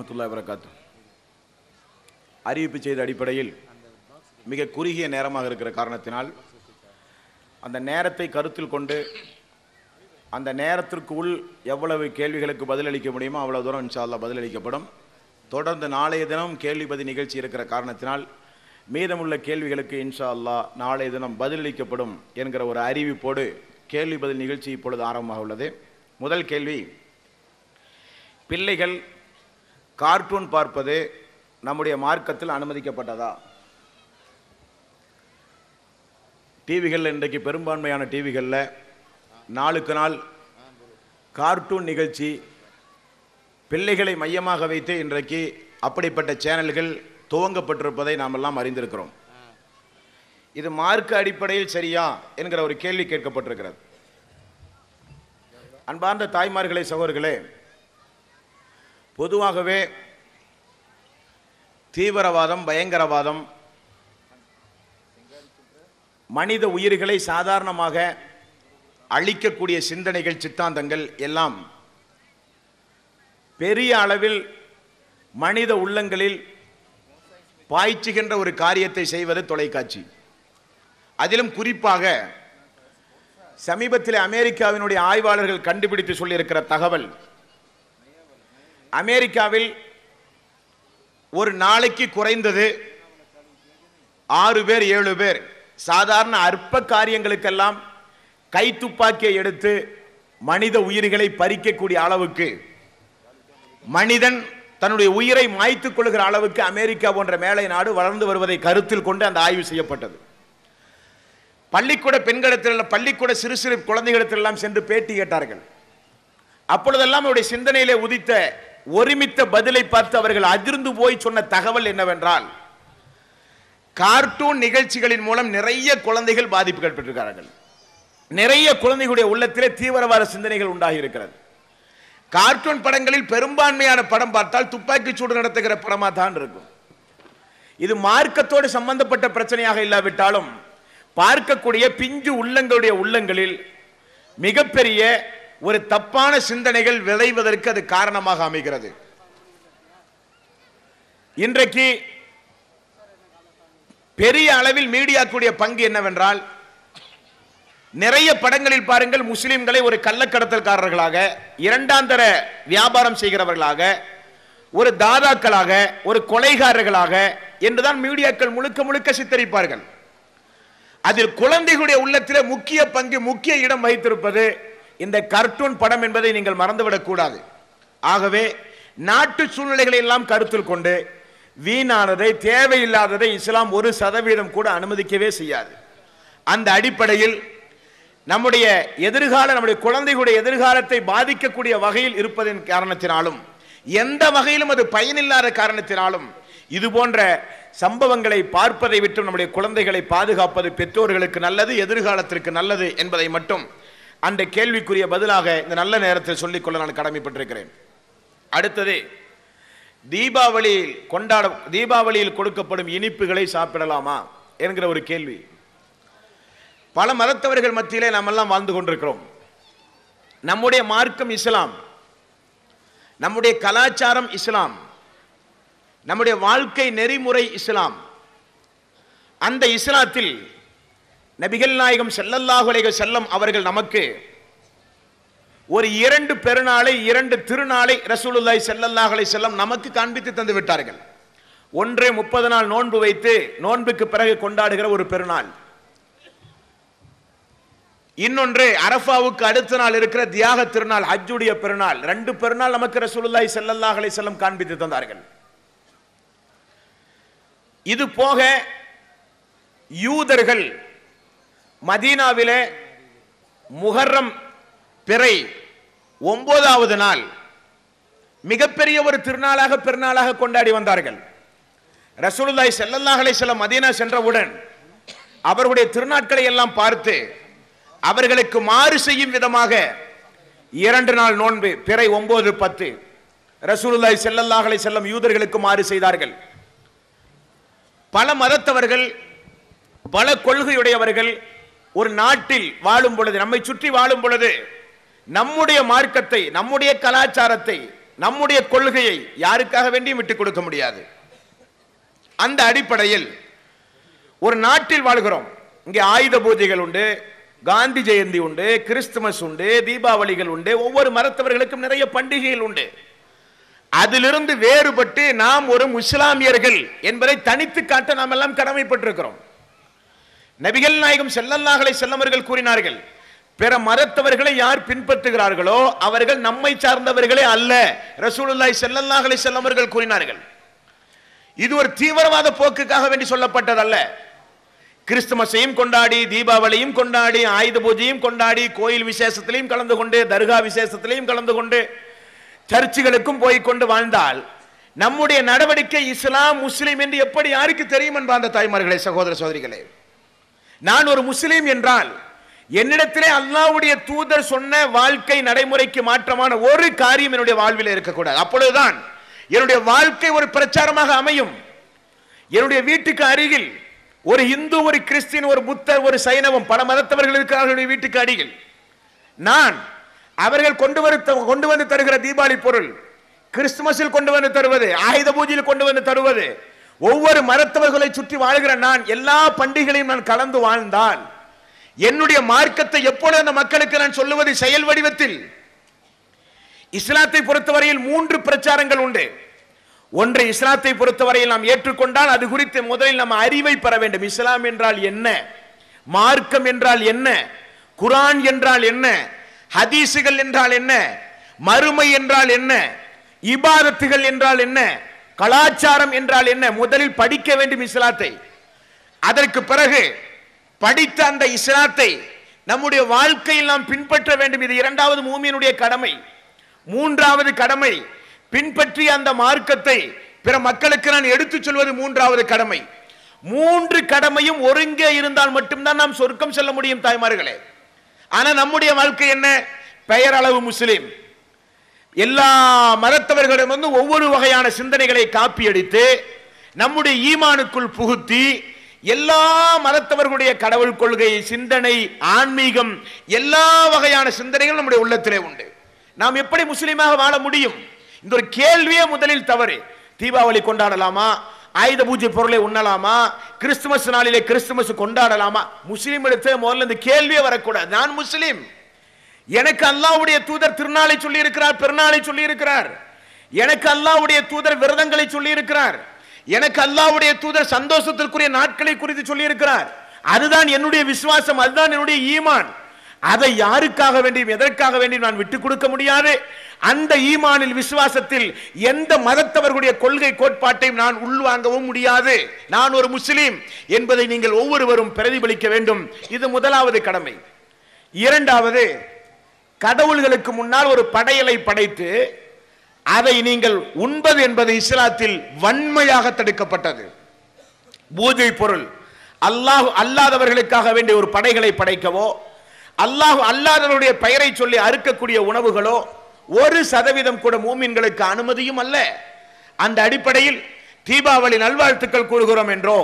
ரஹமத்துல்லா வரகாத்து அறிவிப்பு செய்த அடிப்படையில் மிக குறுகிய நேரமாக இருக்கிற காரணத்தினால் அந்த நேரத்தை கருத்தில் கொண்டு அந்த உள் எவ்வளவு கேள்விகளுக்கு பதிலளிக்க முடியுமோ அவ்வளோ தூரம் இன்ஷால்லா பதிலளிக்கப்படும் தொடர்ந்து நாளைய தினம் கேள்வி நிகழ்ச்சி இருக்கிற காரணத்தினால் மீதமுள்ள கேள்விகளுக்கு இன்ஷா அல்லா நாளைய தினம் பதிலளிக்கப்படும் என்கிற ஒரு அறிவிப்போடு கேள்வி பதில் நிகழ்ச்சி இப்பொழுது ஆரம்பமாக உள்ளது முதல் கேள்வி பிள்ளைகள் கார்ட்டூன் பார்ப்பது நம்முடைய மார்க்கத்தில் அனுமதிக்கப்பட்டதா டிவிகளில் இன்றைக்கு பெரும்பான்மையான டிவிகளில் நாளுக்கு நாள் கார்ட்டூன் நிகழ்ச்சி பிள்ளைகளை மையமாக வைத்து இன்றைக்கு அப்படிப்பட்ட சேனல்கள் துவங்கப்பட்டிருப்பதை நாம் எல்லாம் அறிந்திருக்கிறோம் இது மார்க்க அடிப்படையில் சரியா என்கிற ஒரு கேள்வி கேட்கப்பட்டிருக்கிறது அன்பார்ந்த தாய்மார்களே சகோதர்களே பொதுவாகவே தீவிரவாதம் பயங்கரவாதம் மனித உயிர்களை சாதாரணமாக அழிக்கக்கூடிய சிந்தனைகள் சித்தாந்தங்கள் எல்லாம் பெரிய அளவில் மனித உள்ளங்களில் பாய்ச்சுகின்ற ஒரு காரியத்தை செய்வது தொலைக்காட்சி அதிலும் குறிப்பாக சமீபத்தில் அமெரிக்காவினுடைய ஆய்வாளர்கள் கண்டுபிடித்து சொல்லியிருக்கிற தகவல் அமெரிக்காவில் ஒரு நாளைக்கு குறைந்தது ஆறு பேர் ஏழு பேர் சாதாரண அற்ப காரியங்களுக்கெல்லாம் கை துப்பாக்கியை எடுத்து மனித உயிர்களை பறிக்கக்கூடிய அளவுக்கு மனிதன் தன்னுடைய உயிரை மாய்த்துக் கொள்கிற அளவுக்கு அமெரிக்கா போன்ற மேலை நாடு வளர்ந்து வருவதை கருத்தில் கொண்டு அந்த ஆய்வு செய்யப்பட்டது பள்ளிக்கூட பெண்களிடத்தில் பள்ளிக்கூட சிறு சிறு குழந்தைகளிடத்திலெல்லாம் சென்று பேட்டி கேட்டார்கள் அப்பொழுதெல்லாம் அவருடைய சிந்தனையிலே உதித்த ஒருமித்த பதிலை பார்த்து அவர்கள் அதிர்ந்து போய் சொன்ன தகவல் என்னவென்றால் கார்ட்டூன் நிகழ்ச்சிகளின் மூலம் நிறைய குழந்தைகள் பாதிப்பு பெற்றிருக்கிறார்கள் நிறைய குழந்தைகளுடைய உள்ளத்திலே தீவிரவாத சிந்தனைகள் உண்டாகி இருக்கிறது கார்ட்டூன் படங்களில் பெரும்பான்மையான படம் பார்த்தால் துப்பாக்கி சூடு நடத்துகிற படமாக தான் இருக்கும் இது மார்க்கத்தோடு சம்பந்தப்பட்ட பிரச்சனையாக இல்லாவிட்டாலும் பார்க்கக்கூடிய பிஞ்சு உள்ளங்களுடைய உள்ளங்களில் மிகப்பெரிய ஒரு தப்பான சிந்தனைகள் விளைவதற்கு அது காரணமாக அமைகிறது இன்றைக்கு பெரிய அளவில் மீடியாக்குடைய பங்கு என்னவென்றால் நிறைய படங்களில் பாருங்கள் முஸ்லிம்களை ஒரு கள்ளக்கடத்தல்காரர்களாக இரண்டாந்தர வியாபாரம் செய்கிறவர்களாக ஒரு தாதாக்களாக ஒரு கொலைகாரர்களாக என்றுதான் மீடியாக்கள் முழுக்க முழுக்க சித்தரிப்பார்கள் அதில் குழந்தைகளுடைய உள்ளத்தில் முக்கிய பங்கு முக்கிய இடம் வைத்திருப்பது இந்த கர்ட்டூன் படம் என்பதை நீங்கள் மறந்துவிடக்கூடாது ஆகவே நாட்டு சூழ்நிலைகளை எல்லாம் கருத்தில் கொண்டு வீணானதை தேவையில்லாததை இஸ்லாம் ஒரு சதவீதம் கூட அனுமதிக்கவே செய்யாது அந்த அடிப்படையில் நம்முடைய எதிர்கால நம்முடைய குழந்தைகளுடைய எதிர்காலத்தை பாதிக்கக்கூடிய வகையில் இருப்பதன் காரணத்தினாலும் எந்த வகையிலும் அது பயனில்லாத காரணத்தினாலும் இது போன்ற சம்பவங்களை பார்ப்பதை விட்டு நம்முடைய குழந்தைகளை பாதுகாப்பது பெற்றோர்களுக்கு நல்லது எதிர்காலத்திற்கு நல்லது என்பதை மட்டும் அந்த கேள்விக்குரிய பதிலாக இந்த நல்ல நேரத்தில் சொல்லிக்கொள்ள நான் கடமைப்பட்டிருக்கிறேன் அடுத்தது தீபாவளியில் கொண்டாட தீபாவளியில் கொடுக்கப்படும் இனிப்புகளை சாப்பிடலாமா என்கிற ஒரு கேள்வி பல மதத்தவர்கள் மத்தியிலே நாமெல்லாம் வாழ்ந்து கொண்டிருக்கிறோம் நம்முடைய மார்க்கம் இஸ்லாம் நம்முடைய கலாச்சாரம் இஸ்லாம் நம்முடைய வாழ்க்கை நெறிமுறை இஸ்லாம் அந்த இஸ்லாத்தில் நபிகள் நாயகம் செல்லல்லாஹுலேக செல்லம் அவர்கள் நமக்கு ஒரு இரண்டு பெருநாளை இரண்டு திருநாளை ரசூலுல்லாய் செல்லல்லாஹலை செல்லம் நமக்கு காண்பித்து தந்து விட்டார்கள் ஒன்றே முப்பது நாள் நோன்பு வைத்து நோன்புக்கு பிறகு கொண்டாடுகிற ஒரு பெருநாள் இன்னொன்று அரஃபாவுக்கு அடுத்த நாள் இருக்கிற தியாக திருநாள் ஹஜ்ஜுடைய பெருநாள் ரெண்டு பெருநாள் நமக்கு ரசூலுல்லாய் செல்லல்லாஹலை செல்லம் காண்பித்து தந்தார்கள் இது போக யூதர்கள் மதீனாவிலே முகர்ரம் பிறை ஒன்பதாவது நாள் மிகப்பெரிய ஒரு திருநாளாக பெருநாளாக கொண்டாடி வந்தார்கள் ரசூலுல்லாய் செல்லல்லாஹலை செல்ல மதீனா சென்றவுடன் அவர்களுடைய திருநாட்களை எல்லாம் பார்த்து அவர்களுக்கு மாறு செய்யும் விதமாக இரண்டு நாள் நோன்பு பிறை ஒன்பது பத்து ரசூலுல்லாய் செல்லல்லாஹலை செல்லும் யூதர்களுக்கு மாறு செய்தார்கள் பல மதத்தவர்கள் பல கொள்கையுடையவர்கள் ஒரு நாட்டில் வாழும் பொழுது நம்மை சுற்றி வாழும் பொழுது நம்முடைய மார்க்கத்தை நம்முடைய கலாச்சாரத்தை நம்முடைய கொள்கையை யாருக்காக வேண்டியும் விட்டுக் கொடுக்க முடியாது அந்த அடிப்படையில் ஒரு நாட்டில் வாழ்கிறோம் இங்கே ஆயுத பூஜைகள் உண்டு காந்தி ஜெயந்தி உண்டு கிறிஸ்துமஸ் உண்டு தீபாவளிகள் உண்டு ஒவ்வொரு மரத்தவர்களுக்கும் நிறைய பண்டிகைகள் உண்டு அதிலிருந்து வேறுபட்டு நாம் ஒரு முஸ்லாமியர்கள் என்பதை தனித்து காட்ட நாம் எல்லாம் கடமைப்பட்டிருக்கிறோம் நபிகள் நாயகம் செல்லல்லாஹலை செல்லவர்கள் கூறினார்கள் பிற மரத்தவர்களை யார் பின்பற்றுகிறார்களோ அவர்கள் நம்மை சார்ந்தவர்களே அல்ல ரசூலுல்லாய் செல்லல்லாஹலை செல்லவர்கள் கூறினார்கள் இது ஒரு தீவிரவாத போக்குக்காக வேண்டி சொல்லப்பட்டதல்ல கிறிஸ்துமஸையும் கொண்டாடி தீபாவளியும் கொண்டாடி ஆயுத பூஜையும் கொண்டாடி கோயில் விசேஷத்திலையும் கலந்து கொண்டு தர்கா விசேஷத்திலையும் கலந்து கொண்டு சர்ச்சுகளுக்கும் போய் கொண்டு வாழ்ந்தால் நம்முடைய நடவடிக்கை இஸ்லாம் முஸ்லீம் என்று எப்படி யாருக்கு தெரியும் அந்த தாய்மார்களே சகோதர சோதரிகளே நான் ஒரு முஸ்லீம் என்றால் என்னிடத்திலே அல்லாவுடைய தூதர் சொன்ன வாழ்க்கை நடைமுறைக்கு மாற்றமான ஒரு காரியம் என்னுடைய வாழ்வில் இருக்கக்கூடாது அப்பொழுதுதான் என்னுடைய வாழ்க்கை ஒரு பிரச்சாரமாக அமையும் என்னுடைய வீட்டுக்கு அருகில் ஒரு இந்து ஒரு கிறிஸ்டின் ஒரு புத்தர் ஒரு சைனவம் பல மதத்தவர்கள் இருக்கிறார்கள் வீட்டுக்கு அருகில் நான் அவர்கள் கொண்டு வரு கொண்டு வந்து தருகிற தீபாவளி பொருள் கிறிஸ்துமஸில் கொண்டு வந்து தருவது ஆயுத பூஜையில் கொண்டு வந்து தருவது ஒவ்வொரு மரத்தவர்களை சுற்றி வாழ்கிற நான் எல்லா பண்டிகளையும் நான் கலந்து வாழ்ந்தால் என்னுடைய மார்க்கத்தை எப்பொழுது அந்த மக்களுக்கு நான் சொல்லுவது செயல் வடிவத்தில் இஸ்லாத்தை பொறுத்தவரையில் மூன்று பிரச்சாரங்கள் உண்டு ஒன்று இஸ்லாத்தை பொறுத்தவரையில் நாம் ஏற்றுக்கொண்டால் அது குறித்து முதலில் நம்ம அறிவை பெற வேண்டும் இஸ்லாம் என்றால் என்ன மார்க்கம் என்றால் என்ன குரான் என்றால் என்ன ஹதீசுகள் என்றால் என்ன மறுமை என்றால் என்ன இபாதத்துகள் என்றால் என்ன கலாச்சாரம் என்றால் என்ன முதலில் படிக்க வேண்டும் இஸ்லாத்தை அதற்கு பிறகு படித்த அந்த இஸ்லாத்தை நம்முடைய வாழ்க்கையில் நாம் பின்பற்ற வேண்டும் இது இரண்டாவது மூமியினுடைய கடமை மூன்றாவது கடமை பின்பற்றிய அந்த மார்க்கத்தை பிற மக்களுக்கு நான் எடுத்துச் சொல்வது மூன்றாவது கடமை மூன்று கடமையும் ஒருங்கே இருந்தால் மட்டும்தான் நாம் சொர்க்கம் செல்ல முடியும் தாய்மார்களே ஆனால் நம்முடைய வாழ்க்கை என்ன பெயரளவு முஸ்லீம் எல்லா மதத்தவர்களிடம் வந்து ஒவ்வொரு வகையான சிந்தனைகளை காப்பியடித்து நம்முடைய ஈமானுக்குள் புகுத்தி எல்லா மதத்தவர்களுடைய கடவுள் கொள்கை சிந்தனை ஆன்மீகம் எல்லா வகையான சிந்தனைகளும் நம்முடைய உள்ளத்திலே உண்டு நாம் எப்படி முஸ்லீமாக வாழ முடியும் இந்த ஒரு கேள்வியே முதலில் தவறு தீபாவளி கொண்டாடலாமா ஆயுத பூஜை பொருளை உண்ணலாமா கிறிஸ்துமஸ் நாளிலே கிறிஸ்துமஸ் கொண்டாடலாமா முஸ்லீம் எடுத்து முதல்ல இந்த கேள்வியே வரக்கூடாது நான் முஸ்லீம் எனக்கு அல்லாவுடைய தூதர் திருநாளை சொல்லி இருக்கிறார் பெருநாளை சொல்லி இருக்கிறார் எனக்கு அல்லாவுடைய தூதர் விரதங்களை சொல்லி இருக்கிறார் எனக்கு அல்லாவுடைய தூதர் சந்தோஷத்திற்குரிய நாட்களை குறித்து சொல்லி இருக்கிறார் அதுதான் என்னுடைய விசுவாசம் அதுதான் என்னுடைய ஈமான் அதை யாருக்காக வேண்டியும் எதற்காக வேண்டியும் நான் விட்டுக் கொடுக்க முடியாது அந்த ஈமானில் விசுவாசத்தில் எந்த மதத்தவர்களுடைய கொள்கை கோட்பாட்டையும் நான் உள்வாங்கவும் முடியாது நான் ஒரு முஸ்லீம் என்பதை நீங்கள் ஒவ்வொருவரும் பிரதிபலிக்க வேண்டும் இது முதலாவது கடமை இரண்டாவது கடவுள்களுக்கு முன்னால் ஒரு படையலை படைத்து அதை நீங்கள் உண்பது என்பது இஸ்லாத்தில் வன்மையாக தடுக்கப்பட்டது பூஜை பொருள் அல்லாஹ் அல்லாதவர்களுக்காக வேண்டிய ஒரு படைகளை படைக்கவோ அல்லாஹ் அல்லாதவருடைய பெயரை சொல்லி அறுக்கக்கூடிய உணவுகளோ ஒரு சதவீதம் கூட மூமின்களுக்கு அனுமதியும் அல்ல அந்த அடிப்படையில் தீபாவளி நல்வாழ்த்துக்கள் கூறுகிறோம் என்றோ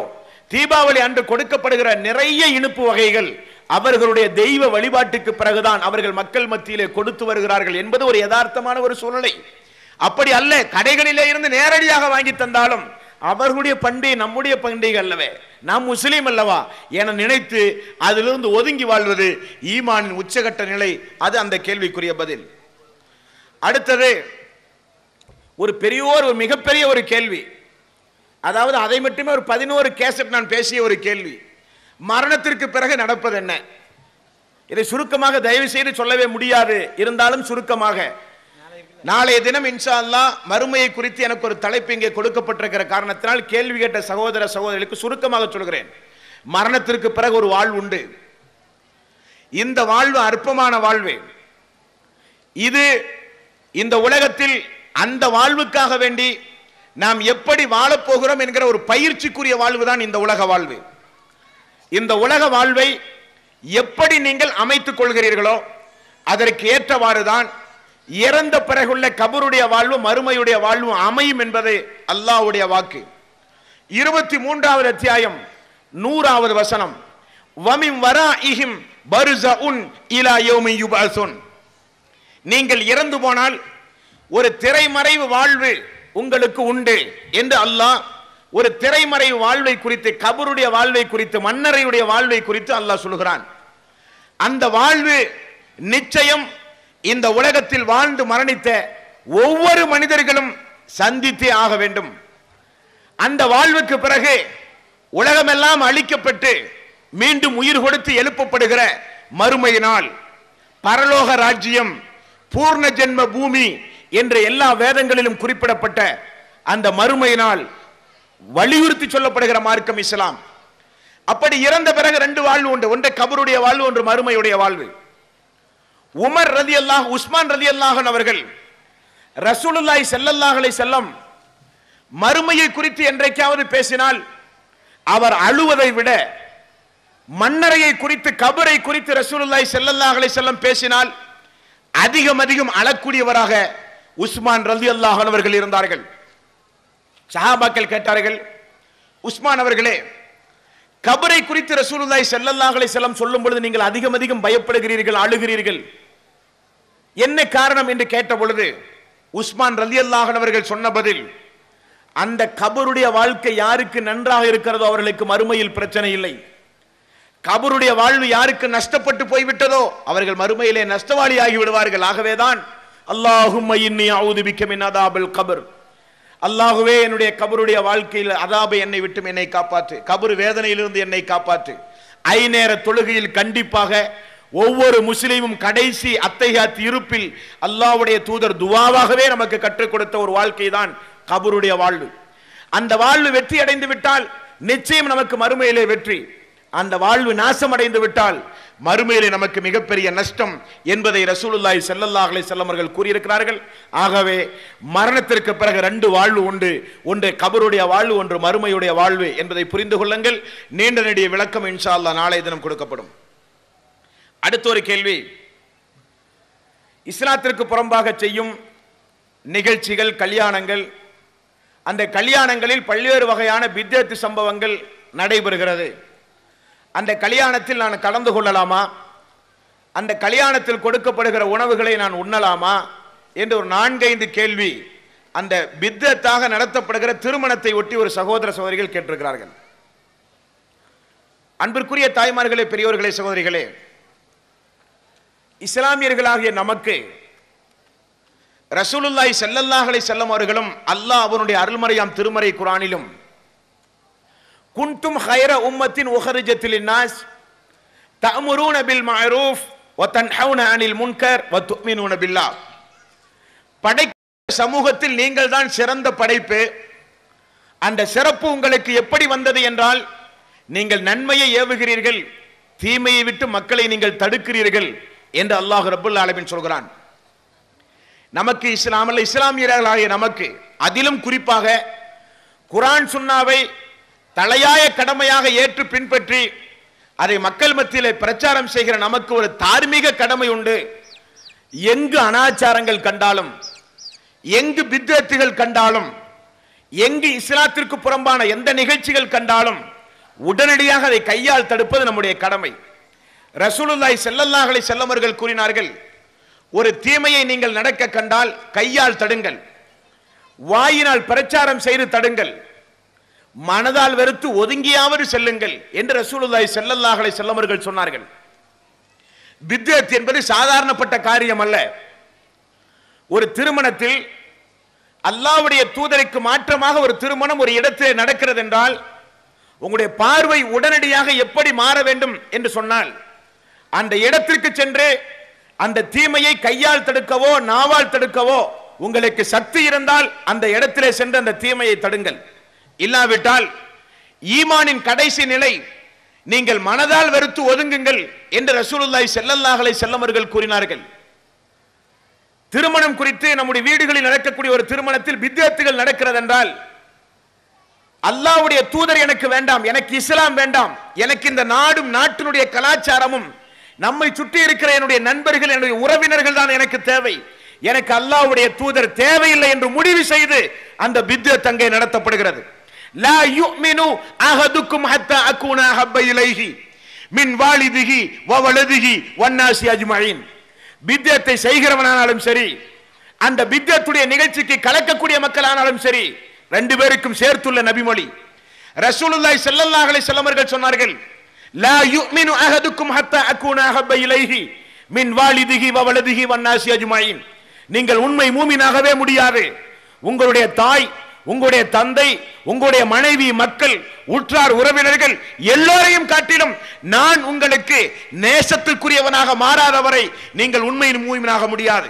தீபாவளி அன்று கொடுக்கப்படுகிற நிறைய இனிப்பு வகைகள் அவர்களுடைய தெய்வ வழிபாட்டுக்கு பிறகுதான் அவர்கள் மக்கள் மத்தியிலே கொடுத்து வருகிறார்கள் என்பது ஒரு யதார்த்தமான ஒரு சூழ்நிலை அப்படி அல்ல கடைகளிலே இருந்து நேரடியாக வாங்கி தந்தாலும் அவர்களுடைய பண்டிகை நம்முடைய பண்டிகை அல்லவே நாம் முஸ்லீம் அல்லவா என நினைத்து அதிலிருந்து ஒதுங்கி வாழ்வது ஈமானின் உச்சகட்ட நிலை அது அந்த கேள்விக்குரிய பதில் அடுத்தது ஒரு பெரியோர் ஒரு மிகப்பெரிய ஒரு கேள்வி அதாவது அதை மட்டுமே ஒரு பதினோரு கேசட் நான் பேசிய ஒரு கேள்வி மரணத்திற்கு பிறகு நடப்பது என்ன இதை சுருக்கமாக தயவு செய்து சொல்லவே முடியாது இருந்தாலும் சுருக்கமாக நாளைய தினம் இன்ஷா அல்லா மறுமையை குறித்து எனக்கு ஒரு தலைப்பு இங்கே கொடுக்கப்பட்டிருக்கிற காரணத்தினால் கேள்வி கேட்ட சகோதர சகோதரிகளுக்கு சுருக்கமாக சொல்கிறேன் மரணத்திற்கு பிறகு ஒரு வாழ்வு உண்டு இந்த வாழ்வு அற்பமான வாழ்வு இது இந்த உலகத்தில் அந்த வாழ்வுக்காக வேண்டி நாம் எப்படி வாழப்போகிறோம் என்கிற ஒரு பயிற்சிக்குரிய வாழ்வு தான் இந்த உலக வாழ்வு இந்த உலக வாழ்வை எப்படி நீங்கள் அமைத்துக் கொள்கிறீர்களோ அதற்கு ஏற்றவாறுதான் இறந்த பிறகுள்ள கபருடைய வாழ்வும் மறுமையுடைய வாழ்வும் அமையும் என்பது அல்லாவுடைய வாக்கு இருபத்தி மூன்றாவது அத்தியாயம் நூறாவது வசனம் வமிம் வரா இஹிம் பருச உன் இலா யோமி நீங்கள் இறந்து போனால் ஒரு திரைமறைவு வாழ்வு உங்களுக்கு உண்டு என்று அல்லாஹ் ஒரு திரைமறை வாழ்வை குறித்து கபருடைய வாழ்வை குறித்து மன்னரையுடைய வாழ்வை குறித்து அல்லாஹ் சொல்கிறான் அந்த வாழ்வு நிச்சயம் இந்த உலகத்தில் வாழ்ந்து மரணித்த ஒவ்வொரு மனிதர்களும் சந்தித்தே ஆக வேண்டும் அந்த வாழ்வுக்கு பிறகு உலகமெல்லாம் அழிக்கப்பட்டு மீண்டும் உயிர் கொடுத்து எழுப்பப்படுகிற மறுமையினால் பரலோக ராஜ்யம் பூர்ண ஜென்ம பூமி என்ற எல்லா வேதங்களிலும் குறிப்பிடப்பட்ட அந்த மறுமையினால் வலியுறுத்தி சொல்லப்படுகிற மார்க்கம் இஸ்லாம் அப்படி இறந்த பிறகு ரெண்டு வாழ்வு உண்டு ஒன்றை கபருடைய வாழ்வு ஒன்று மறுமையுடைய வாழ்வு உமர் ரதி அல்லாஹ் உஸ்மான் ரதி அல்லாஹன் அவர்கள் ரசூலுல்லாய் செல்லல்லாஹலை செல்லம் மறுமையை குறித்து என்றைக்காவது பேசினால் அவர் அழுவதை விட மன்னரையை குறித்து கபரை குறித்து ரசூலுல்லாய் செல்லல்லாஹலை செல்லம் பேசினால் அதிகம் அதிகம் அழக்கூடியவராக உஸ்மான் ரதி அல்லாஹன் அவர்கள் இருந்தார்கள் சஹாபாக்கள் கேட்டார்கள் உஸ்மான் அவர்களே கபரை குறித்து ரசூலுல்லாய் செல்லல்லாஹலை செல்லம் சொல்லும் பொழுது நீங்கள் அதிகம் அதிகம் பயப்படுகிறீர்கள் அழுகிறீர்கள் என்ன காரணம் என்று கேட்ட பொழுது உஸ்மான் ரலி அல்லாஹன் அவர்கள் சொன்ன பதில் அந்த கபருடைய வாழ்க்கை யாருக்கு நன்றாக இருக்கிறதோ அவர்களுக்கு மறுமையில் பிரச்சனை இல்லை கபருடைய வாழ்வு யாருக்கு நஷ்டப்பட்டு போய்விட்டதோ அவர்கள் மறுமையிலே நஷ்டவாளி ஆகி விடுவார்கள் ஆகவேதான் அல்லாஹும் கபர் அல்லாகுவே என்னுடைய கபருடைய வாழ்க்கையில் அதாபை என்னை விட்டு என்னை காப்பாற்று கபரு வேதனையிலிருந்து என்னை காப்பாற்று ஐ நேர தொழுகையில் கண்டிப்பாக ஒவ்வொரு முஸ்லீமும் கடைசி அத்தையாத் இருப்பில் அல்லாவுடைய தூதர் துவாவாகவே நமக்கு கற்றுக் கொடுத்த ஒரு வாழ்க்கை தான் கபருடைய வாழ்வு அந்த வாழ்வு வெற்றி அடைந்து விட்டால் நிச்சயம் நமக்கு மறுமையிலே வெற்றி அந்த வாழ்வு நாசமடைந்து விட்டால் மறுமையிலே நமக்கு மிகப்பெரிய நஷ்டம் என்பதை ரசூலுல்லாய் அலை செல்லமர்கள் கூறியிருக்கிறார்கள் ஆகவே மரணத்திற்கு பிறகு ரெண்டு வாழ்வு உண்டு ஒன்று கபருடைய வாழ்வு ஒன்று மறுமையுடைய வாழ்வு என்பதை புரிந்து கொள்ளுங்கள் நீண்ட நெடிய விளக்கம் இன்ஷா அல்லா நாளை தினம் கொடுக்கப்படும் அடுத்த ஒரு கேள்வி இஸ்லாத்திற்கு புறம்பாக செய்யும் நிகழ்ச்சிகள் கல்யாணங்கள் அந்த கல்யாணங்களில் பல்வேறு வகையான வித்தியார்த்தி சம்பவங்கள் நடைபெறுகிறது அந்த கல்யாணத்தில் நான் கலந்து கொள்ளலாமா அந்த கல்யாணத்தில் கொடுக்கப்படுகிற உணவுகளை நான் உண்ணலாமா என்று ஒரு நான்கைந்து கேள்வி அந்த பித்தத்தாக நடத்தப்படுகிற திருமணத்தை ஒட்டி ஒரு சகோதர சகோதரிகள் கேட்டிருக்கிறார்கள் அன்பிற்குரிய தாய்மார்களே பெரியோர்களே சகோதரிகளே இஸ்லாமியர்களாகிய நமக்கு ரசூலுல்லாய் செல்லல்லாஹலை செல்லும் அவர்களும் அல்லாஹ் அவனுடைய அருள்மறையாம் திருமறை குரானிலும் குண்டும் ஹைர உம்மத்தின் உஹரிஜத்தில் நாஸ் தமுரூன பில் மஅரூஃப் ஹவுன அனில் முன்கர் துமினூன பில்லா படை சமூகத்தில் நீங்கள் தான் சிறந்த படைப்பு அந்த சிறப்பு உங்களுக்கு எப்படி வந்தது என்றால் நீங்கள் நன்மையை ஏவுகிறீர்கள் தீமையை விட்டு மக்களை நீங்கள் தடுக்கிறீர்கள் என்று அல்லாஹ் ரபுல் ஆலமின் சொல்கிறான் நமக்கு இஸ்லாமல்ல இஸ்லாமியர்களாகிய நமக்கு அதிலும் குறிப்பாக குரான் சுன்னாவை தலையாய கடமையாக ஏற்று பின்பற்றி அதை மக்கள் மத்தியில் பிரச்சாரம் செய்கிற நமக்கு ஒரு தார்மீக கடமை உண்டு எங்கு அனாச்சாரங்கள் கண்டாலும் எங்கு பித்வத்துகள் கண்டாலும் எங்கு இஸ்லாத்திற்கு புறம்பான எந்த நிகழ்ச்சிகள் கண்டாலும் உடனடியாக அதை கையால் தடுப்பது நம்முடைய கடமை ரசூலுல்லாய் செல்லல்லாஹலை செல்லமர்கள் கூறினார்கள் ஒரு தீமையை நீங்கள் நடக்க கண்டால் கையால் தடுங்கள் வாயினால் பிரச்சாரம் செய்து தடுங்கள் மனதால் வெறுத்து ஒதுங்கியாவது செல்லுங்கள் என்று ரசூலுல்லாய் செல்லல்லாஹலை செல்லவர்கள் சொன்னார்கள் வித்யத் என்பது சாதாரணப்பட்ட காரியம் அல்ல ஒரு திருமணத்தில் அல்லாவுடைய தூதரைக்கு மாற்றமாக ஒரு திருமணம் ஒரு இடத்தில் நடக்கிறது என்றால் உங்களுடைய பார்வை உடனடியாக எப்படி மாற வேண்டும் என்று சொன்னால் அந்த இடத்திற்கு சென்று அந்த தீமையை கையால் தடுக்கவோ நாவால் தடுக்கவோ உங்களுக்கு சக்தி இருந்தால் அந்த இடத்திலே சென்று அந்த தீமையை தடுங்கள் இல்லாவிட்டால் ஈமானின் கடைசி நிலை நீங்கள் மனதால் வெறுத்து ஒதுங்குங்கள் என்று ரசூலுல்லாய் செல்லல்லாஹலை செல்லமர்கள் கூறினார்கள் திருமணம் குறித்து நம்முடைய வீடுகளில் நடக்கக்கூடிய ஒரு திருமணத்தில் வித்தியார்த்திகள் நடக்கிறது என்றால் அல்லாவுடைய தூதர் எனக்கு வேண்டாம் எனக்கு இஸ்லாம் வேண்டாம் எனக்கு இந்த நாடும் நாட்டினுடைய கலாச்சாரமும் நம்மை சுற்றி இருக்கிற என்னுடைய நண்பர்கள் என்னுடைய உறவினர்கள் தான் எனக்கு தேவை எனக்கு அல்லாவுடைய தூதர் தேவையில்லை என்று முடிவு செய்து அந்த பித்ய தங்கை நடத்தப்படுகிறது லா யுமினு அஹதுக்கும் ஹத்தா அக்கூனா ஹப்ப இலைஹி மின் வாலிதிகி வவலதிகி வன்னாசி அஜ்மயின் பித்தியத்தை செய்கிறவனானாலும் சரி அந்த பித்தியத்துடைய நிகழ்ச்சிக்கு கலக்கக்கூடிய மக்களானாலும் சரி ரெண்டு பேருக்கும் சேர்த்துள்ள நபிமொழி ரசூலுல்லாய் ஸல்லல்லாஹு அலைஹி வஸல்லம் சொன்னார்கள் லா யுமினு அஹதுக்கும் ஹத்தா அக்கூனா ஹப்ப இலைஹி மின் வாலிதிகி வவலதிகி வன்னாசி அஜ்மயின் நீங்கள் உண்மை மூமினாகவே முடியாது உங்களுடைய தாய் உங்களுடைய தந்தை உங்களுடைய மனைவி மக்கள் உற்றார் உறவினர்கள் எல்லாரையும் காட்டிலும் நான் உங்களுக்கு நேசத்துக்குரியவனாக மாறாதவரை நீங்கள் உண்மையின் மூவினாக முடியாது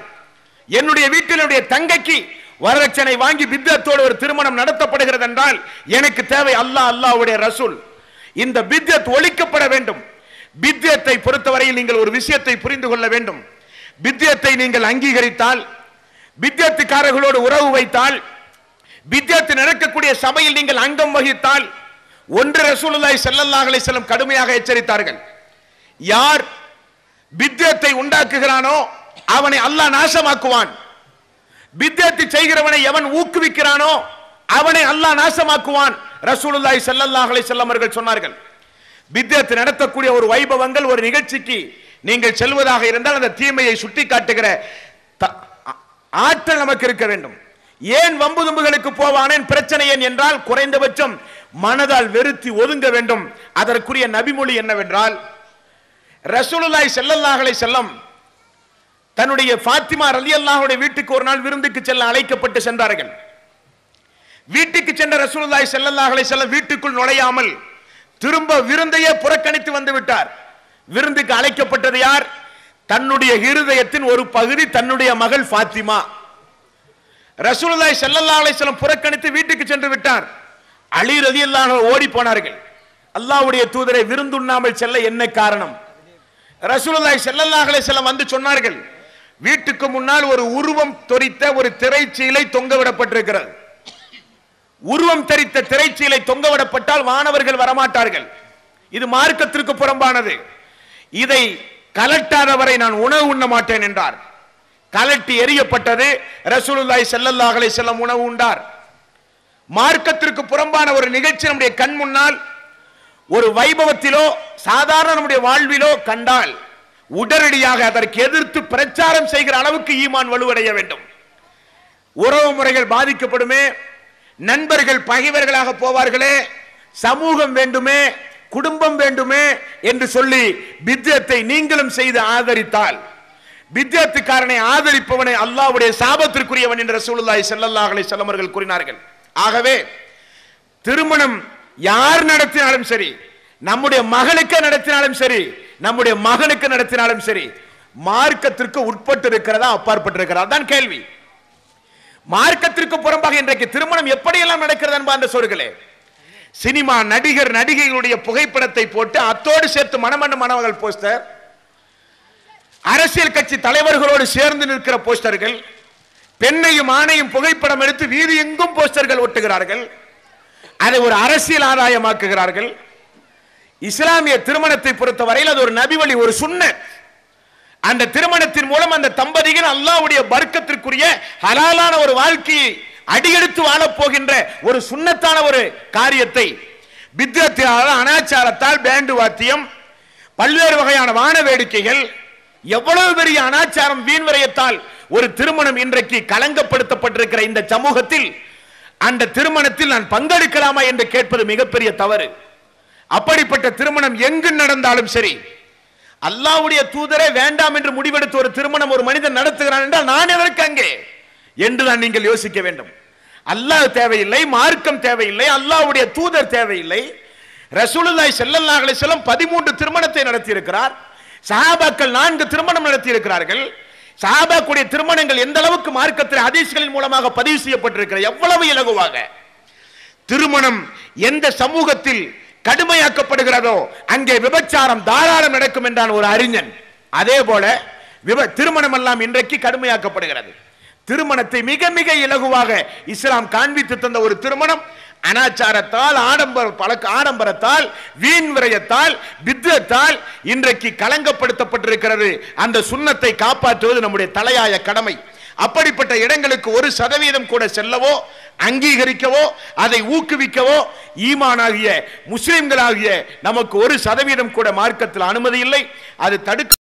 என்னுடைய வீட்டினுடைய தங்கைக்கு வரதட்சணை வாங்கி பித்தத்தோடு ஒரு திருமணம் நடத்தப்படுகிறது என்றால் எனக்கு தேவை அல்லாஹ் அல்லாவுடைய ரசூல் இந்த பித்தியத் ஒழிக்கப்பட வேண்டும் பித்தியத்தை பொறுத்தவரையில் நீங்கள் ஒரு விஷயத்தை புரிந்து கொள்ள வேண்டும் பித்தியத்தை நீங்கள் அங்கீகரித்தால் பித்தியத்துக்காரர்களோடு உறவு வைத்தால் வித்தியாத்து நடக்கக்கூடிய சபையில் நீங்கள் அங்கம் வகித்தால் ஒன்று ரசூலுல்லாய் செல்லல்லாஹ் செல்லும் கடுமையாக எச்சரித்தார்கள் யார் வித்தியத்தை உண்டாக்குகிறானோ அவனை அல்லாஹ் நாசமாக்குவான் வித்தியத்தை செய்கிறவனை எவன் ஊக்குவிக்கிறானோ அவனை அல்லாஹ் நாசமாக்குவான் ரசூலுல்லாய் செல்லல்லாஹ் செல்லும் அவர்கள் சொன்னார்கள் வித்தியத்தை நடத்தக்கூடிய ஒரு வைபவங்கள் ஒரு நிகழ்ச்சிக்கு நீங்கள் செல்வதாக இருந்தால் அந்த தீமையை சுட்டி காட்டுகிற ஆற்றல் நமக்கு இருக்க வேண்டும் ஏன் வம்பு தும்புகளுக்கு போவானேன் பிரச்சனை ஏன் என்றால் குறைந்தபட்சம் மனதால் வெறுத்தி ஒதுங்க வேண்டும் அதற்குரிய நபிமொழி என்னவென்றால் ரசூலுல்லாய் செல்லல்லாஹலை செல்லம் தன்னுடைய பாத்திமா ரலி அல்லாஹுடைய வீட்டுக்கு ஒரு நாள் விருந்துக்கு செல்ல அழைக்கப்பட்டு சென்றார்கள் வீட்டுக்கு சென்ற ரசூலுல்லாய் செல்லல்லாஹலை செல்ல வீட்டுக்குள் நுழையாமல் திரும்ப விருந்தையே புறக்கணித்து வந்து விட்டார் விருந்துக்கு அழைக்கப்பட்டது யார் தன்னுடைய இருதயத்தின் ஒரு பகுதி தன்னுடைய மகள் பாத்திமா ரசூலுல்லாய் செல்லல்லா அலைசலம் புறக்கணித்து வீட்டுக்கு சென்று விட்டார் அலி ரதி ஓடி போனார்கள் அல்லாவுடைய தூதரை விருந்துண்ணாமல் செல்ல என்ன காரணம் ரசூலுல்லாய் செல்லல்லா அலைசலம் வந்து சொன்னார்கள் வீட்டுக்கு முன்னால் ஒரு உருவம் தொரித்த ஒரு திரைச்சீலை தொங்க விடப்பட்டிருக்கிறது உருவம் தெரித்த திரைச்சீலை தொங்க விடப்பட்டால் மாணவர்கள் வரமாட்டார்கள் இது மார்க்கத்திற்கு புறம்பானது இதை கலட்டாதவரை நான் உணவு உண்ண மாட்டேன் என்றார் கலட்டி எரியப்பட்டது ரசூலுல்லாய் செல்லல்லாகலை செல்லம் உணவு உண்டார் மார்க்கத்திற்கு புறம்பான ஒரு நிகழ்ச்சி நம்முடைய கண் முன்னால் ஒரு வைபவத்திலோ சாதாரண நம்முடைய வாழ்விலோ கண்டால் உடனடியாக அதற்கு எதிர்த்து பிரச்சாரம் செய்கிற அளவுக்கு ஈமான் வலுவடைய வேண்டும் உறவு முறைகள் பாதிக்கப்படுமே நண்பர்கள் பகைவர்களாக போவார்களே சமூகம் வேண்டுமே குடும்பம் வேண்டுமே என்று சொல்லி வித்தியத்தை நீங்களும் செய்து ஆதரித்தால் வித்தியாத்துக்காரனை ஆதரிப்பவனை அல்லாவுடைய சாபத்திற்குரியவன் என்ற சூழலாய் செல்லல்லாஹலை செல்லமர்கள் கூறினார்கள் ஆகவே திருமணம் யார் நடத்தினாலும் சரி நம்முடைய மகளுக்கு நடத்தினாலும் சரி நம்முடைய மகனுக்கு நடத்தினாலும் சரி மார்க்கத்திற்கு உட்பட்டு இருக்கிறதா அப்பாற்பட்டு இருக்கிறதா தான் கேள்வி மார்க்கத்திற்கு புறம்பாக இன்றைக்கு திருமணம் எப்படியெல்லாம் நடக்கிறது என்பா என்ற சொல்களே சினிமா நடிகர் நடிகைகளுடைய புகைப்படத்தை போட்டு அத்தோடு சேர்த்து மணமண்ண மணவர்கள் போஸ்டர் அரசியல் கட்சி தலைவர்களோடு சேர்ந்து நிற்கிற போஸ்டர்கள் பெண்ணையும் ஆணையும் புகைப்படம் எடுத்து வீதி எங்கும் போஸ்டர்கள் ஒட்டுகிறார்கள் அதை ஒரு அரசியல் ஆதாயமாக்குகிறார்கள் இஸ்லாமிய திருமணத்தை பொறுத்தவரையில் அது ஒரு நபிவழி ஒரு சுண்ண அந்த திருமணத்தின் மூலம் அந்த தம்பதிகள் அல்லாவுடைய வர்க்கத்திற்குரிய ஹலாலான ஒரு வாழ்க்கையை அடியெடுத்து வாழப்போகின்ற ஒரு சுண்ணத்தான ஒரு காரியத்தை வித்தியத்தினால் அனாச்சாரத்தால் பேண்டு வாத்தியம் பல்வேறு வகையான வான வேடிக்கைகள் எவ்வளவு பெரிய அனாச்சாரம் வீண்வரையத்தால் ஒரு திருமணம் இன்றைக்கு கலங்கப்படுத்தப்பட்டிருக்கிற இந்த சமூகத்தில் அந்த திருமணத்தில் நான் பங்கெடுக்கலாமா என்று கேட்பது மிகப்பெரிய தவறு அப்படிப்பட்ட திருமணம் எங்கு நடந்தாலும் சரி அல்லாவுடைய தூதரே வேண்டாம் என்று முடிவெடுத்து ஒரு திருமணம் ஒரு மனிதன் நடத்துகிறான் என்றால் நான் எதற்கு அங்கே என்றுதான் நீங்கள் யோசிக்க வேண்டும் அல்லாஹ் தேவையில்லை மார்க்கம் தேவையில்லை அல்லாவுடைய தூதர் தேவையில்லை ரசூலுல்லாய் செல்லல்லாஹ் செல்லும் பதிமூன்று திருமணத்தை நடத்தியிருக்கிறார் சஹாபாக்கள் நான்கு திருமணம் நடத்தி இருக்கிறார்கள் சஹாபாக்குடைய திருமணங்கள் எந்த அளவுக்கு மார்க்கத்தில் அதிசயங்களின் மூலமாக பதிவு செய்யப்பட்டிருக்கிற எவ்வளவு இலகுவாக திருமணம் எந்த சமூகத்தில் கடுமையாக்கப்படுகிறதோ அங்கே விபச்சாரம் தாராளம் நடக்கும் என்றான் ஒரு அறிஞன் அதே போல விப திருமணம் எல்லாம் இன்றைக்கு கடுமையாக்கப்படுகிறது திருமணத்தை மிக மிக இலகுவாக இஸ்லாம் காண்பித்து தந்த ஒரு திருமணம் அனாச்சாரத்தால் ஆடம்பர பழக்க ஆடம்பரத்தால் வீண் விரயத்தால் இன்றைக்கு கலங்கப்படுத்தப்பட்டிருக்கிறது அந்த சுண்ணத்தை காப்பாற்றுவது நம்முடைய தலையாய கடமை அப்படிப்பட்ட இடங்களுக்கு ஒரு சதவீதம் கூட செல்லவோ அங்கீகரிக்கவோ அதை ஊக்குவிக்கவோ ஈமானாகிய முஸ்லிம்களாகிய நமக்கு ஒரு சதவீதம் கூட மார்க்கத்தில் அனுமதி இல்லை அது தடுக்க